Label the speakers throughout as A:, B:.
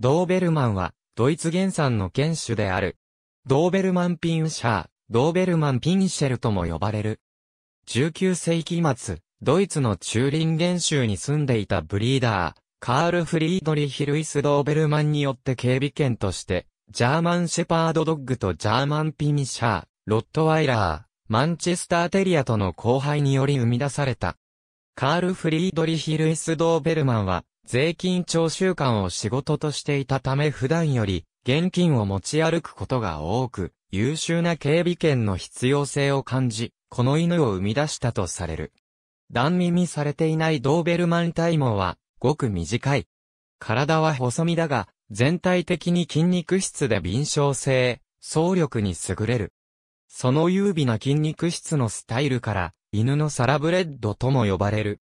A: ドーベルマンは、ドイツ原産の犬種である。ドーベルマンピンシャー、ドーベルマンピンシェルとも呼ばれる。19世紀末、ドイツの中林原州に住んでいたブリーダー、カール・フリードリヒ・ルイス・ドーベルマンによって警備犬として、ジャーマン・シェパード・ドッグとジャーマン・ピンシャー、ロットワイラー、マンチェスター・テリアとの交配により生み出された。カール・フリードリヒ・ルイス・ドーベルマンは、税金徴収官を仕事としていたため普段より現金を持ち歩くことが多く、優秀な警備権の必要性を感じ、この犬を生み出したとされる。断耳されていないドーベルマン体毛は、ごく短い。体は細身だが、全体的に筋肉質で敏捷性、総力に優れる。その優美な筋肉質のスタイルから、犬のサラブレッドとも呼ばれる。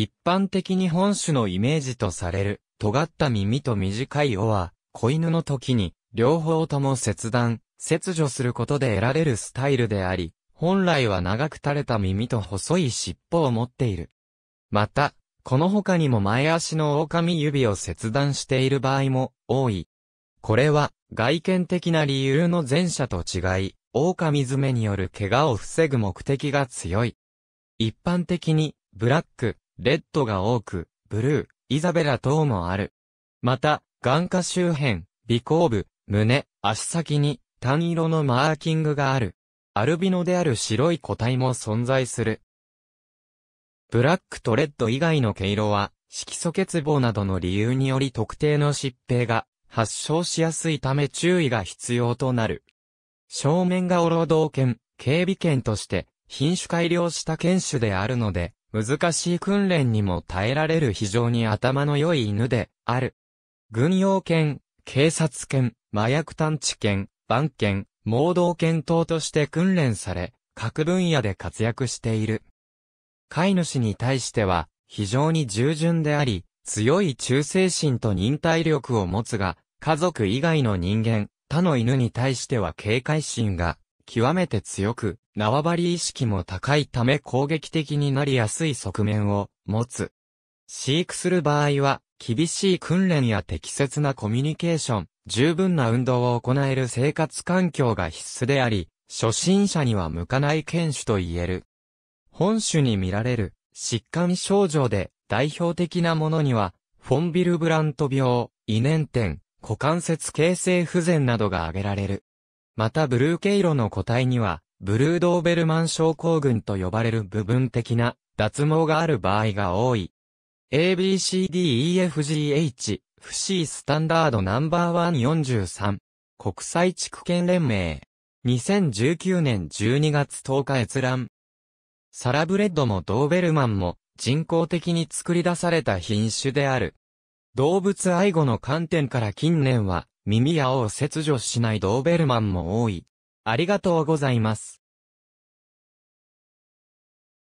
A: 一般的に本種のイメージとされる、尖った耳と短い尾は、子犬の時に、両方とも切断、切除することで得られるスタイルであり、本来は長く垂れた耳と細い尻尾を持っている。また、この他にも前足の狼指を切断している場合も多い。これは外見的な理由の前者と違い、狼爪による怪我を防ぐ目的が強い。一般的にブラック、レッドが多く、ブルー、イザベラ等もある。また、眼下周辺、鼻甲部、胸、足先に単色のマーキングがある。アルビノである白い個体も存在する。ブラックとレッド以外の毛色は、色素欠乏などの理由により特定の疾病が発症しやすいため注意が必要となる。正面が労働犬、警備犬として品種改良した犬種であるので、難しい訓練にも耐えられる非常に頭の良い犬である。軍用犬、警察犬、麻薬探知犬、番犬、盲導犬等として訓練され、各分野で活躍している。飼い主に対しては、非常に従順であり、強い忠誠心と忍耐力を持つが、家族以外の人間、他の犬に対しては警戒心が、極めて強く、縄張り意識も高いため攻撃的になりやすい側面を持つ。飼育する場合は、厳しい訓練や適切なコミュニケーション、十分な運動を行える生活環境が必須であり、初心者には向かない犬種と言える。本種に見られる疾患症状で代表的なものには、フォンビルブラント病、胃念点、股関節形成不全などが挙げられる。またブルーケイロの個体には、ブルードーベルマン症候群と呼ばれる部分的な脱毛がある場合が多い。ABCDEFGH、FC スタンダードナンバーワン4 3国際地区圏連盟。2019年12月10日閲覧。サラブレッドもドーベルマンも人工的に作り出された品種である。動物愛護の観点から近年は耳や尾を切除しないドーベルマンも多い。ありがとうございます。